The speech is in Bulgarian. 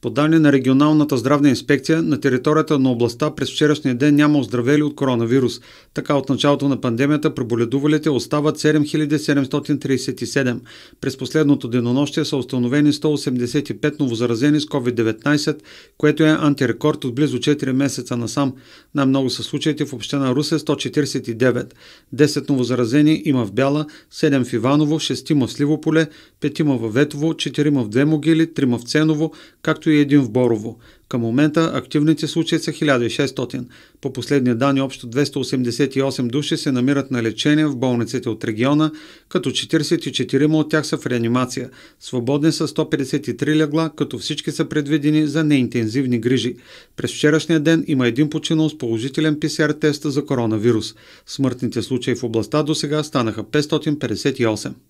По данни на регионалната здравна инспекция, на територията на областта през вчерашния ден няма оздравели от коронавирус. Така от началото на пандемията преболедувалите остават 7737. През последното денонощие са установени 185 новозаразени с COVID-19, което е антирекорд от близо 4 месеца насам. Най-много са случаите в община Русе 149. 10 новозаразени има в Бяла, 7 в Иваново, 6 в Сливополе, 5 в Ветово, 4 в Две могили, 3 в Ценово, както и един в Борово. Към момента активните случаи са 1600. По последни данни общо 288 души се намират на лечение в болниците от региона, като 44 от тях са в реанимация. Свободни са 153 легла, като всички са предвидени за неинтензивни грижи. През вчерашния ден има един починал с положителен ПСР тест за коронавирус. Смъртните случаи в областта до сега станаха 558.